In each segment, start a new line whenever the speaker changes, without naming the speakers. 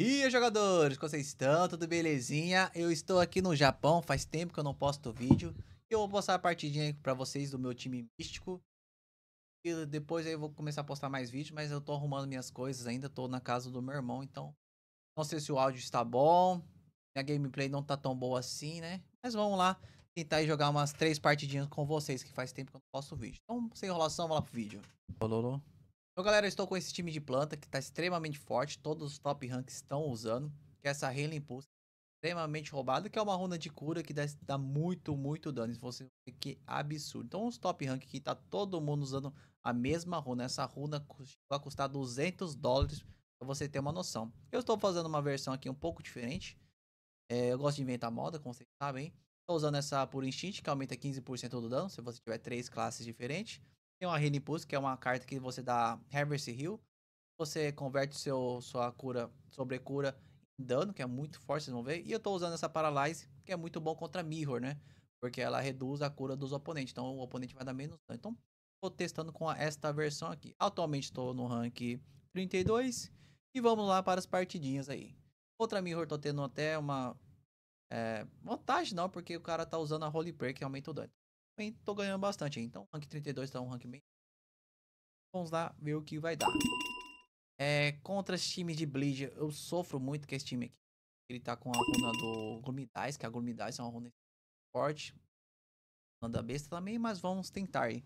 E jogadores, como vocês estão? Tudo belezinha? Eu estou aqui no Japão, faz tempo que eu não posto vídeo. Eu vou postar a partidinha para vocês do meu time místico. E depois aí eu vou começar a postar mais vídeos, mas eu tô arrumando minhas coisas ainda, tô na casa do meu irmão, então não sei se o áudio está bom. Minha gameplay não tá tão boa assim, né? Mas vamos lá tentar jogar umas três partidinhas com vocês, que faz tempo que eu não posto vídeo. Então, sem enrolação, vamos lá pro vídeo. Ololô. Então, galera, eu estou com esse time de planta que está extremamente forte. Todos os top ranks estão usando. Que é essa Healing Pulse. extremamente roubada, que é uma runa de cura que dá, dá muito, muito dano. Isso você que absurdo. Então, os top rank que está todo mundo usando a mesma runa. Essa runa vai custar 200 dólares para você ter uma noção. Eu estou fazendo uma versão aqui um pouco diferente. É, eu gosto de inventar moda, como vocês sabem. Estou usando essa por instinto, que aumenta 15% do dano, se você tiver três classes diferentes. Tem uma Healing Pulse, que é uma carta que você dá Reverse Heal. Você converte seu, sua cura, sobrecura em dano, que é muito forte, vocês vão ver. E eu tô usando essa Paralyze, que é muito bom contra Mirror, né? Porque ela reduz a cura dos oponentes. Então o oponente vai dar menos dano. Então, tô testando com esta versão aqui. Atualmente estou no rank 32. E vamos lá para as partidinhas aí. Outra Mirror tô tendo até uma é, vantagem não, porque o cara tá usando a Holy Prayer que aumenta o dano tô ganhando bastante. Então, rank 32 tá um rank bem... Vamos lá ver o que vai dar. É, contra esse time de Bleed, eu sofro muito com esse time aqui. Ele tá com a runa do Gurmidais, que a Gurmidais é uma runa forte. Manda besta também, mas vamos tentar. Hein?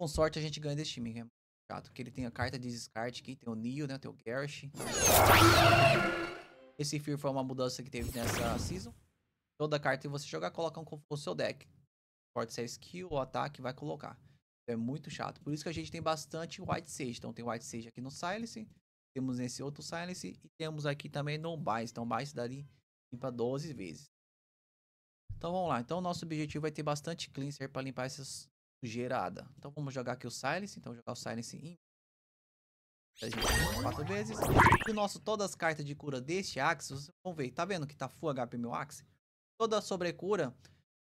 Com sorte a gente ganha desse time, que é chato. Que ele tem a carta de descarte aqui, tem o Neo, né, tem o Gersh. Esse Fear foi uma mudança que teve nessa season. Toda carta que você jogar, coloca um com o seu deck. Pode ser skill ou ataque, vai colocar. É muito chato. Por isso que a gente tem bastante White Sage. Então tem White Sage aqui no Silence. Temos nesse outro Silence. E temos aqui também no Bice. Então Bice dali limpa 12 vezes. Então vamos lá. Então nosso objetivo vai ter bastante cleanser para limpar essa sujeirada. Então vamos jogar aqui o Silence. Então jogar o Silence em a gente quatro vezes. E o nosso, todas as cartas de cura deste Axe, vocês vão ver, tá vendo que tá full HP meu Axe? Toda sobrecura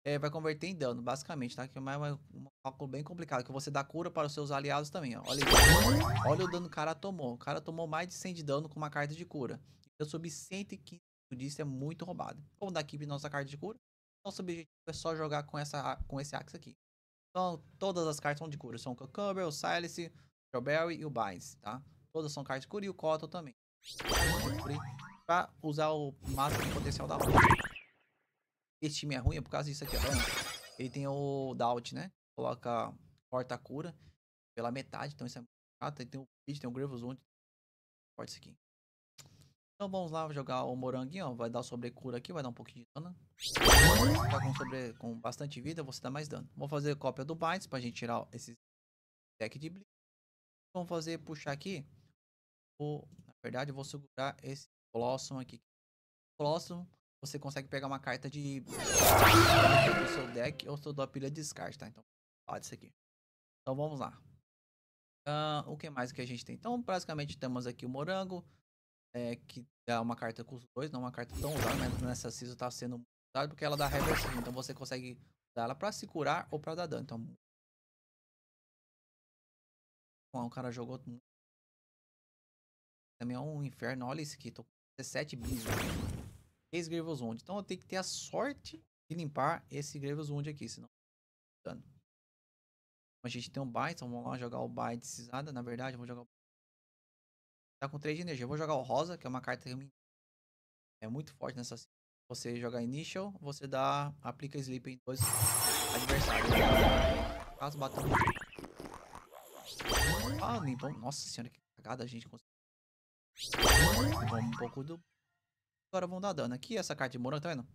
é, vai converter em dano, basicamente, tá? Que é uma, um cálculo bem complicado, que você dá cura para os seus aliados também, ó. Olha isso. Olha o dano que o cara tomou. O cara tomou mais de 100 de dano com uma carta de cura. Eu subi 115 disso, é muito roubado. Vamos dar aqui a nossa carta de cura. Nosso objetivo é só jogar com, essa, com esse Axe aqui. Então, todas as cartas são de cura. São o Cucumber, o Silence, o Strawberry e o Binds, tá? Todas são cartas de cura e o Cotton também. Para usar o máximo potencial da roda esse time é ruim é por causa disso aqui. Ó. Tá Ele tem o Doubt, né? Coloca corta a cura pela metade, então isso é muito chato. Ele tem o Bleed, tem o Graves Wound. forte isso aqui. Então vamos lá jogar o moranguinho, ó. Vai dar sobrecura aqui, vai dar um pouquinho de dano. Tá com, sobre, com bastante vida, você dá mais dano. Vou fazer cópia do Bites pra gente tirar esse deck de bleed. Vamos fazer, puxar aqui. na verdade, eu vou segurar esse Blossom aqui. Blossom você consegue pegar uma carta de do seu deck ou do da pilha de descarte, tá? Então, pode isso aqui. Então vamos lá. Uh, o que mais que a gente tem? Então, basicamente temos aqui o morango, é, que dá é uma carta custo 2, não é uma carta tão usada, mas nessa season tá sendo usada porque ela dá reverse, então você consegue usar ela pra se curar ou pra dar dano. Então, Bom, o cara jogou também é um inferno, olha isso aqui, tô com 17 bis três Gravel's Wound. Então eu tenho que ter a sorte de limpar esse Gravel's Wound aqui, senão tá dano. A gente tem um Bite, então vamos lá jogar o Bite Cisada. Na verdade, vou jogar o... Tá com 3 de energia. Eu vou jogar o Rosa, que é uma carta que é muito forte nessa... Você jogar Initial, você dá... Aplica Sleep em dois adversários. Caso batam... Ah, limpou. Nossa senhora, que cagada a gente conseguiu. Vamos um pouco do agora vão dar dano. Aqui essa carta de morango, tá vendo?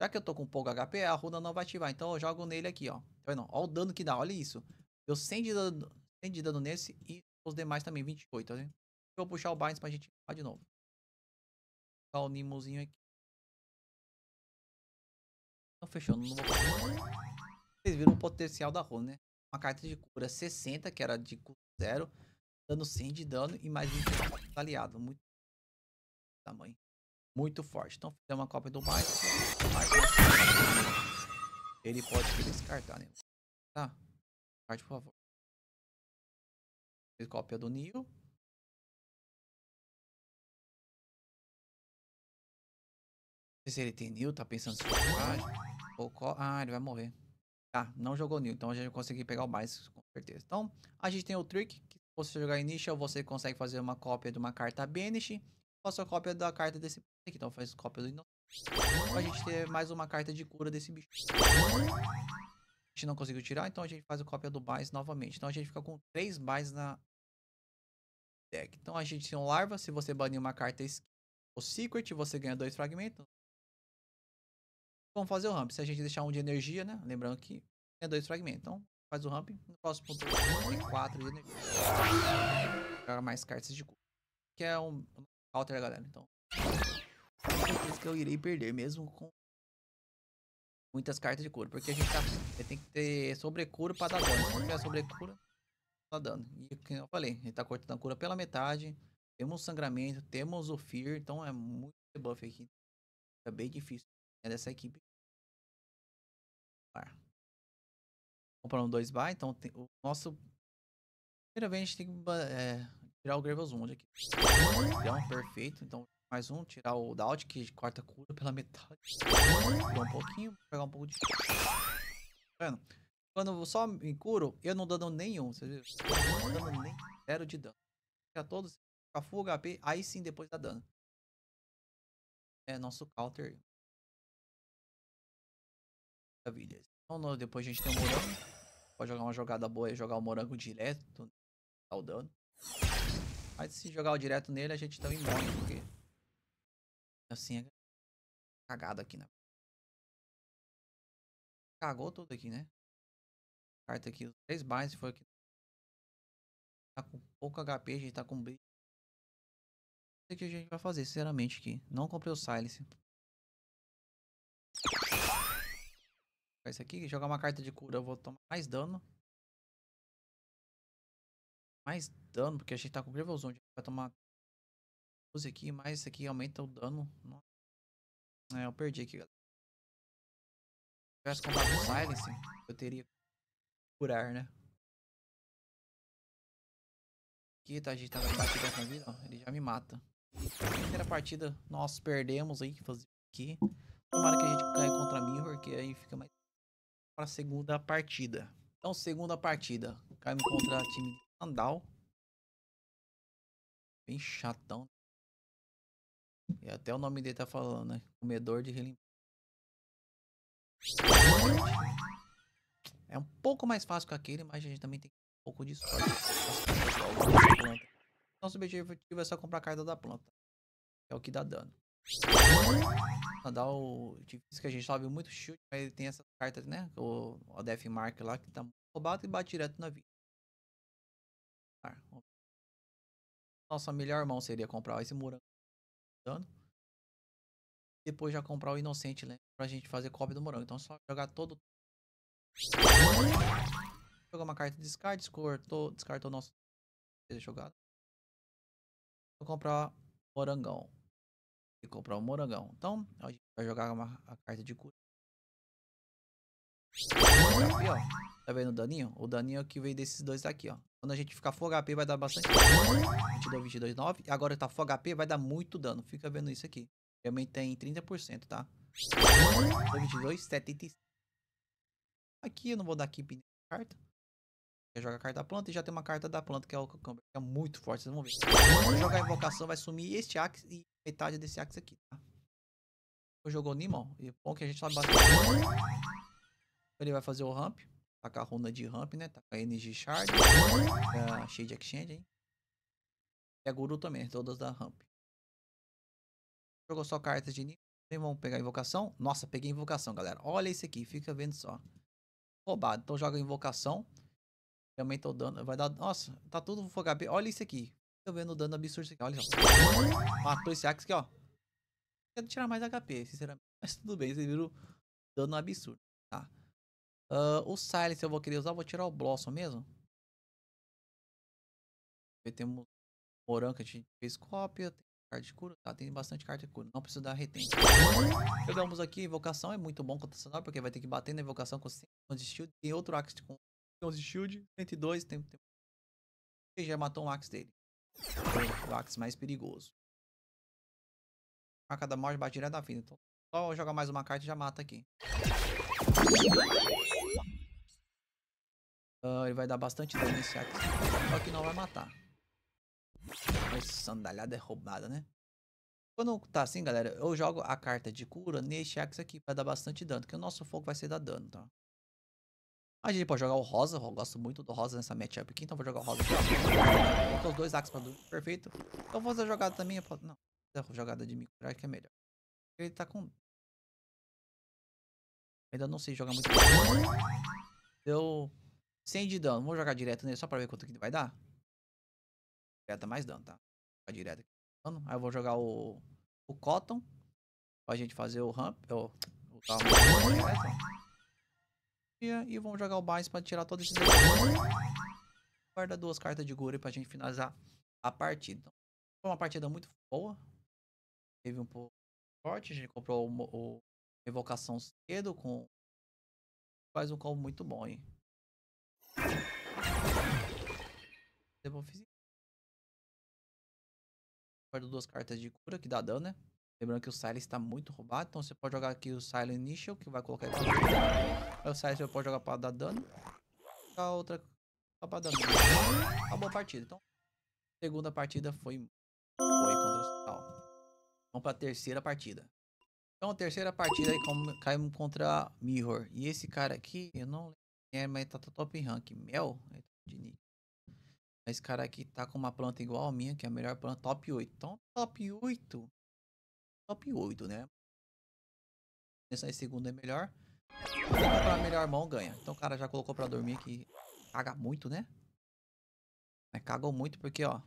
Já que eu tô com pouco HP, a runa não vai ativar. Então eu jogo nele aqui, ó. Tá vendo? Ó o dano que dá, olha isso. Deu 100 de dano, 100 de dano nesse e os demais também, 28, tá vendo? Vou puxar o Binds pra gente limpar de novo.
Vou o Nimozinho aqui. Então
fechou, não vou... Vocês viram o potencial da runa, né? Uma carta de cura 60, que era de custo zero. dando 100 de dano e mais 20 aliado. Muito tamanho muito forte. Então, fizer uma cópia do mais, então, ele pode descartar, né? Tá? Parte, por favor.
Cópia do Neo. Não
sei se ele tem Neo, tá pensando se ou qual... Ah, ele vai morrer. Tá, não jogou Neo, então a gente conseguiu pegar o mais, com certeza. Então, a gente tem o Trick, que se você jogar Initial, você consegue fazer uma cópia de uma carta Banish faço a cópia da carta desse aqui. Então faz cópia do inocente. Pra gente ter mais uma carta de cura desse bicho. A gente não conseguiu tirar, então a gente faz a cópia do Bice novamente. Então a gente fica com três Bice na deck. Então a gente tem um Larva. Se você banir uma carta ou Secret, você ganha dois fragmentos. Vamos fazer o Ramp. Se a gente deixar um de energia, né? Lembrando que ganha é dois fragmentos. Então faz o Ramp. No próximo ponto, tem quatro de energia. Joga mais cartas de cura. Que é um Counter, galera. Então, uma coisa que eu irei perder, mesmo com muitas cartas de cura. Porque a gente tá, tem que ter sobrecura pra dar dano. Quando não tiver sobrecura, tá dando. E como eu falei, a gente tá cortando a cura pela metade. Temos sangramento, temos o Fear. Então é muito buff aqui. É bem difícil É dessa equipe. Compramos dois bar, Então tem, o nosso... Primeira vez a gente tem que... É, tirar o Gravel's Wound aqui. Então, um perfeito, então mais um, tirar o Daud, que corta a cura pela metade. um pouquinho, pegar um pouco de... Mano, quando só me curo, eu não dando nenhum, você viram? não dando nem zero de dano. Fica todos, assim, fica full HP, aí sim depois dá dano.
É nosso counter.
Maravilha. Então depois a gente tem o um morango. Pode jogar uma jogada boa e jogar o um morango direto, tá dá o dano. Mas se jogar o direto nele, a gente também tá morre, porque...
Assim, é cagado aqui, né? Cagou tudo aqui, né? Carta aqui, os três bases foi aqui. Tá com pouco HP, a gente tá com... O que a gente vai
fazer, sinceramente, aqui. Não comprei o Silence. Esse aqui, jogar uma carta de cura, eu vou tomar mais dano
mais dano, porque a gente tá com Gravel Zone. vai tomar 12 aqui, mas isso aqui aumenta o dano. É, eu perdi aqui, galera. Se tivesse comprado Silence, eu teria curar, né?
Aqui, tá? A gente tava batida com vida, ó. Ele já me mata. Primeira partida, nós perdemos aí, fazer aqui. Tomara que a gente caia contra a Mirror, que aí fica mais pra segunda partida. Então, segunda partida. Caímos contra
a time sandal. Bem chatão.
E até o nome dele tá falando, né? Comedor de relim... É um pouco mais fácil que aquele, mas a gente também tem um pouco de sorte. Nosso então, objetivo é só comprar a carta da planta. É o que dá dano. Sandal, difícil que a gente sobe muito chute, mas tem essas cartas, né? O, o Mark lá que tá roubado e bate direto na vida.
Nossa melhor mão seria comprar esse morango.
Depois já comprar o inocente, né? Pra gente fazer cópia do morango. Então é só jogar todo. Jogar uma carta de descarte. Descartou, descartou nosso. Jogado. Vou comprar morangão. E comprar o morangão. Então, a gente vai jogar uma, a carta de cura. Aqui, ó. Tá vendo o daninho? O daninho é que veio desses dois daqui, ó. Quando a gente ficar full HP, vai dar bastante dano. 22, 9. Agora tá full HP, vai dar muito dano. Fica vendo isso aqui. Realmente tem 30%, tá? 22, 75. Aqui eu não vou dar keep carta. Joga a carta da planta e já tem uma carta da planta que é o Cucumber. Que é muito forte, vocês vão ver. Quando jogar a invocação, vai sumir este Axe e metade desse Axe aqui, tá? Jogou Nimon. E é bom que a gente sabe bastante. Ele vai fazer o ramp a runa de ramp, né? a energy shard. Da uhum. Shade Exchange, hein? E a Guru também, todas da ramp. Jogou só cartas de nível. Vamos pegar invocação. Nossa, peguei invocação, galera. Olha isso aqui, fica vendo só. Roubado. Então joga invocação. Também tô dando. Vai dar. Nossa, tá tudo full HP. Olha isso aqui. Tô vendo o dano absurdo isso aqui. Olha só. Matou esse Axe aqui, ó. Quero tirar mais HP, sinceramente. Mas tudo bem, vocês viram dano absurdo. Tá. Uh, o Silence eu vou querer usar, vou tirar o Blossom mesmo. Temos Moran que a gente fez cópia, tem carta de cura, tá, tem bastante carta de cura, não precisa dar retém. Pegamos aqui, invocação é muito bom contra o porque vai ter que bater na invocação com 11 de shield, tem outro Axe com 11 de shield, 102, tem, tem... E já matou um Axe dele. O Axe mais perigoso. Marca da morte bate direto na fina, então só jogar mais uma carta e já mata aqui. Uh, ele vai dar bastante dano nesse aqui. Só que não vai matar. Mas sandalhada é roubada, né? Quando tá assim, galera, eu jogo a carta de cura nesse Axe aqui pra dar bastante dano. Porque o nosso fogo vai ser dar dano, tá? A gente pode jogar o rosa. Eu gosto muito do rosa nessa matchup aqui. Então vou jogar o rosa. Então, os dois Axes pra dormir. Perfeito. Então vou fazer a jogada também. Posso... Não, a jogada de micro curar que é melhor. Ele tá com... Ainda não sei jogar muito. Deu... 100 de dano. Vou jogar direto nele só pra ver quanto que vai dar. Direto é mais dano, tá? Vou direto aqui. Aí eu vou jogar o, o Cotton. Pra gente fazer o ramp. O, o, e, e vamos jogar o Bice pra tirar todos esses. Guarda duas cartas de Guri pra gente finalizar a partida. Então, foi uma partida muito boa. Teve um pouco de sorte. A gente comprou o, o Evocação cedo com. Faz um combo muito bom, hein? É físico. duas cartas de cura que dá dano, né? Lembrando que o Silence está muito roubado, então você pode jogar aqui o Silence Initial, que vai colocar ele. Aí o Silence pode jogar para dar dano. a outra só tá para dar dano. Acabou a partida. Então, segunda partida foi foi contra o Cital. Vamos para então, a terceira partida. Então, terceira partida aí caímos contra Mirror. E esse cara aqui, eu não lembro quem é, mas tá top rank. Mel? É de nick. Esse cara aqui tá com uma planta igual a minha, que é a melhor planta, top 8. Então, top 8. Top 8, né? Essa aí, segunda é melhor. Se comprar a melhor mão, ganha. Então o cara já colocou pra dormir que caga muito, né? É, cagou muito porque, ó,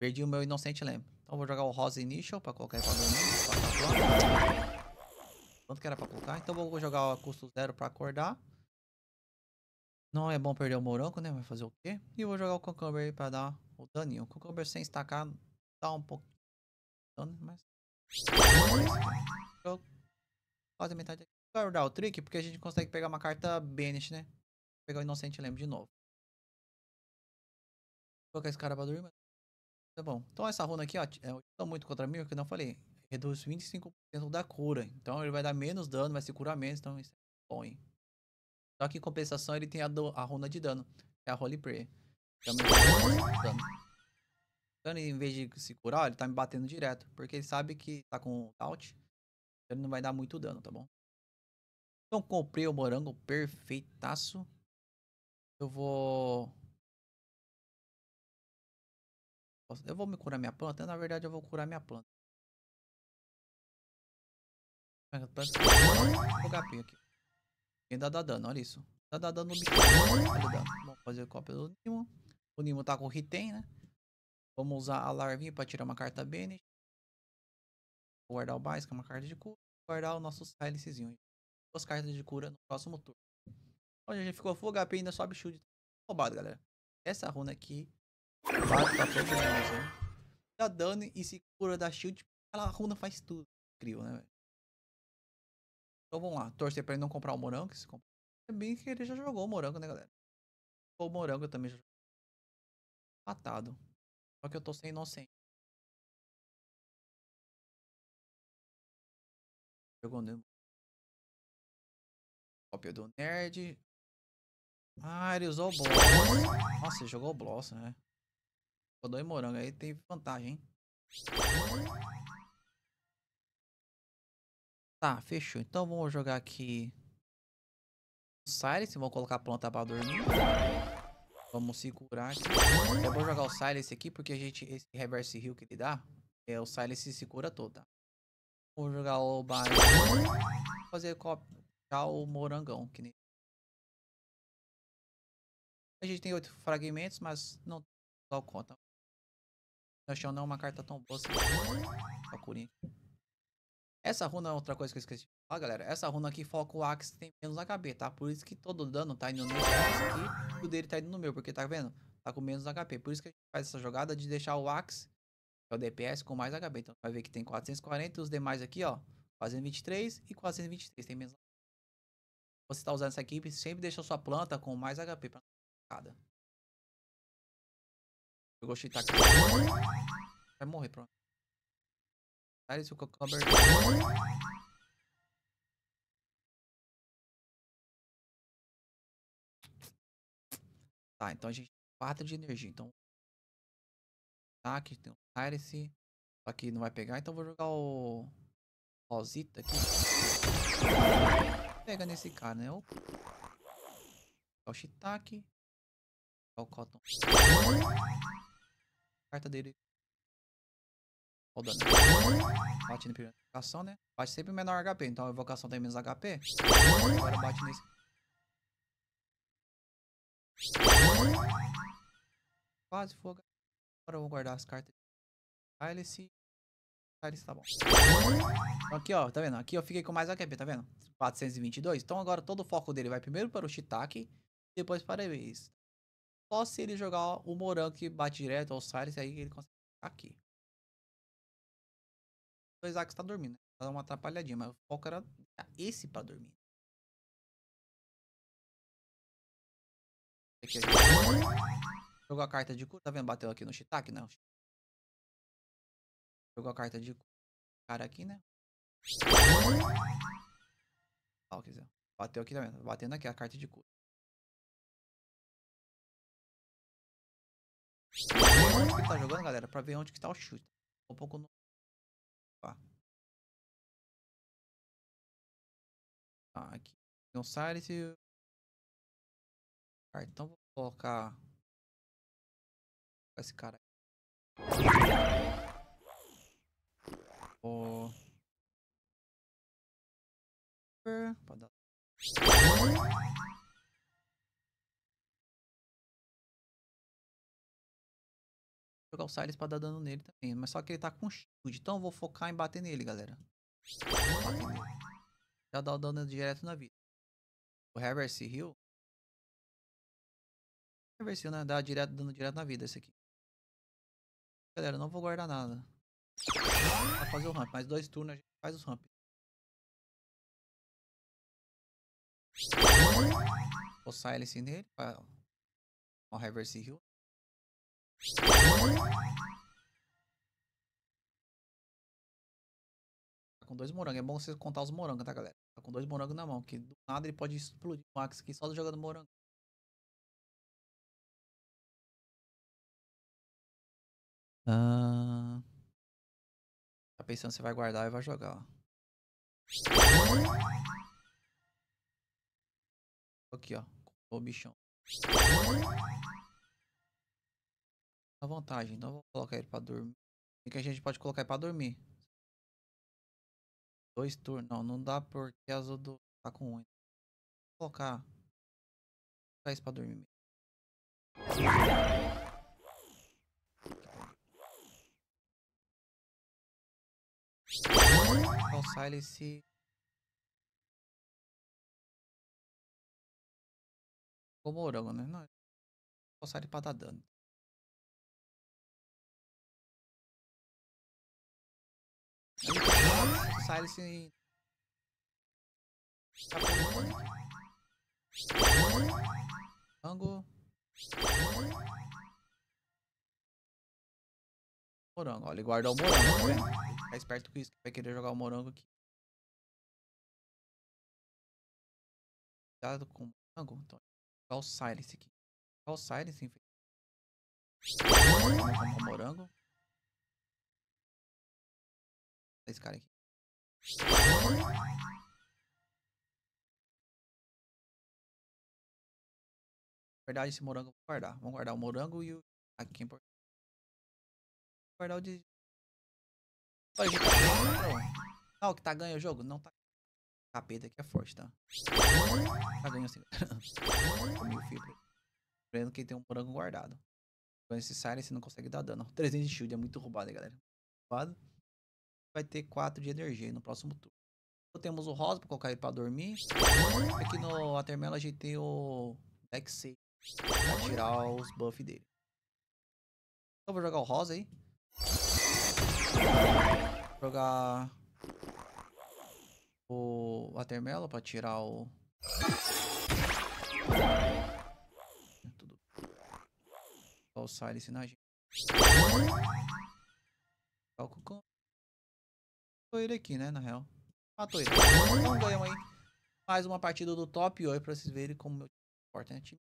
perdi o meu inocente lembro. Então vou jogar o rosa initial pra colocar aí pra dormir. Pra Quanto que era pra colocar? Então vou jogar o custo zero pra acordar. Não é bom perder o Morango, né? Vai fazer o quê? E vou jogar o Cucumber aí pra dar o daninho. O Cucumber sem estacar dá um pouquinho dano, mas... Eu... Quase metade aqui. Quero dar o trick, porque a gente consegue pegar uma carta Banish, né? Vou pegar o Inocente Lembro de novo. Vou colocar esse cara pra dormir, mas... Tá bom. Então essa runa aqui, ó, é muito contra mim, porque eu não falei. Reduz 25% da cura. Então ele vai dar menos dano, vai se curar menos, então isso é bom, hein? Só que em compensação ele tem a, do, a runa de dano, que é a Holy Prayer. Então, dano. Então, em vez de se curar, ele tá me batendo direto. Porque ele sabe que tá com out. Então ele não vai dar muito dano, tá bom? Então comprei
o morango perfeitaço. Eu vou. Eu vou me curar minha planta? Na verdade, eu vou curar minha planta.
Minha planta. Vou aqui ainda dá, tá, dá tá dano, olha isso. Dá, dá dano no bicho. Vamos fazer cópia do Nimo. O Nimo tá com o Ritem, né? Vamos usar a larvinha pra tirar uma carta Bene. Vou guardar o básico que é uma carta de cura. Vou guardar o nosso Silencezinho. Duas cartas de cura no próximo turno. Olha, gente ficou full HP ainda sobe shield. Roubado, galera. Essa runa aqui. Bate pra Dá né? tá dano e se cura da shield. Aquela runa faz tudo. Incrível, né, velho? Então vamos lá, torcer pra ele não comprar o morango.
se comprar. É bem que ele já jogou o morango, né, galera? O morango também já jogou. Matado. Só que eu tô sem inocente. Jogou no...
Cópia do Nerd. Ah, ele usou o Blossom. Nossa, ele jogou o Blossom, né? Ficou dois morango aí, tem vantagem, hein? Tá, fechou. Então vamos jogar aqui... O Silence, vamos colocar a planta pra dormir. Vamos segurar aqui. Eu é vou jogar o Silence aqui, porque a gente, esse reverse heal que ele dá, é, o Silence se cura todo, tá? Vou jogar o Baron. Fazer copiar o Morangão,
que nem... A gente tem oito fragmentos, mas
não dá conta. Não achou não uma carta tão boa assim. Só curinha essa runa é outra coisa que eu esqueci de falar, galera. Essa runa aqui foca o Axe tem menos HP, tá? Por isso que todo dano tá indo no meu aqui e o dele tá indo no meu, porque tá vendo? Tá com menos HP. Por isso que a gente faz essa jogada de deixar o Axe, que é o DPS, com mais HP. Então vai ver que tem 440 e os demais aqui, ó. 423 e 423, tem menos HP. Você tá usando essa equipe, sempre deixa a sua planta com mais HP pra cada. Eu gostei de tá aqui. Vai morrer, pronto.
Faz o cocô Tá, então a gente tem 4 de energia.
Então. tá aqui tem o Tyrese. Só que não vai pegar, então vou jogar o. Pausita aqui. Pega nesse cara, né? O. Shitake. O Cotton. A carta dele Ó o dano. Bate na primeira invocação, né? Bate sempre menor HP. Então a invocação tem menos HP. Agora bate nesse. Quase fogo. Agora eu vou guardar as cartas. Silence. Silence tá bom. Então aqui, ó. Tá vendo? Aqui eu fiquei com mais HP, tá vendo? 422. Então agora todo o foco dele vai primeiro para o Shiitake. Depois para eles. Só se ele jogar o Moran que bate direto ou o Silence aí ele consegue aqui
o Isaac está dormindo, né? Pra uma atrapalhadinha, mas o foco era esse pra dormir. Aqui a gente... Jogou a carta
de cura, tá vendo? Bateu aqui no Shitake, né? Jogou a carta de cura. Cara aqui, né? Ah, quiser. Bateu aqui também,
tá batendo aqui a carta de cura. tá jogando, galera? Pra ver onde que tá o chute. Um pouco no Tá, aqui. Não sai esse ah, então Vou colocar esse cara. O oh.
procurar o Silas pra dar dano nele também. Mas só que ele tá com shield, então eu vou focar em bater nele, galera. Já dá o dano direto na vida. O Reverse Heal. Reverse Heal, né? Dá direto, dano direto na
vida esse aqui. Galera, não vou guardar nada. Pra fazer o ramp, mais dois turnos a gente faz os ramp.
O silence nele. Ó, o Reverse Heal. Tá com dois morangos. É bom você contar os morangos, tá, galera? Tá com dois morangos na mão, que do nada ele pode
explodir o Max aqui só jogando morango. Ah... Tá pensando se vai
guardar e vai jogar, ó. Aqui, ó. O bichão à vontade. Então vou colocar ele pra dormir. E que a gente pode colocar ele é pra dormir.
Dois turnos. Não, não dá porque azul do tá com um. Vou colocar. Vou colocar isso pra dormir. Então Silence Ficou morango, né? Não, passar ele pra dar dano.
Silence em... Morango. Morango, Olha, ele guarda o morango, tá, tá esperto com isso,
que vai querer jogar o morango aqui. Cuidado com o morango. Então, jogar o silence aqui. Jogar o silence em Morango. esse cara aqui. Na verdade, esse morango vou guardar. Vamos guardar o morango e o. Aqui é importante. Guardar o de. Olha,
o que tá ganhando o jogo? Não tá. Capeta aqui é forte, tá? Tá ganhando assim. Lembrando que tem um morango guardado. Então, esse Siren você não consegue dar dano. 300 de shield é muito roubado, hein, galera. Roubado vai ter 4 de energia no próximo turno. Temos o rosa pra colocar ele pra dormir. Aqui no Atermelo tem o deck Save. pra tirar os buffs dele. Então vou jogar o rosa aí. Vou jogar o Atermelo pra tirar o... Tudo. Só o Silence na gente. Calco com Matou ele aqui, né, na real. Matou ele. Não ganhamos aí. Mais uma partida do top 8 pra vocês verem como meu time é importa, né? Time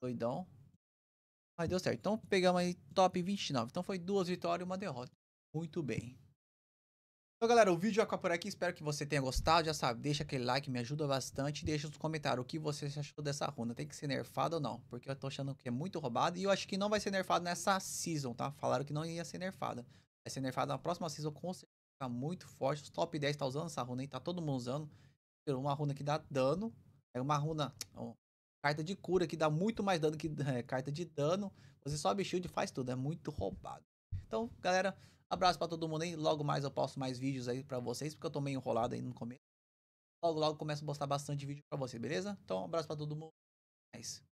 Doidão. Mas deu certo. Então pegamos aí top 29. Então foi duas vitórias e uma derrota. Muito bem. Então, galera, o vídeo já acaba por aqui. Espero que você tenha gostado. Já sabe, deixa aquele like, me ajuda bastante. Deixa nos comentários o que você achou dessa runa. Tem que ser nerfado ou não? Porque eu tô achando que é muito roubado. E eu acho que não vai ser nerfado nessa season, tá? Falaram que não ia ser nerfada vai ser nerfada na próxima season, com certeza tá muito forte. Os top 10 tá usando essa runa aí, tá todo mundo usando. Uma runa que dá dano, é uma runa, é carta de cura que dá muito mais dano que é, carta de dano. Você sobe shield e faz tudo, é muito roubado. Então, galera, abraço para todo mundo aí. Logo mais eu posto mais vídeos aí para vocês, porque eu tô meio enrolado aí no começo. Logo, logo começo a postar bastante vídeo para vocês, beleza? Então, um abraço para todo mundo. É isso.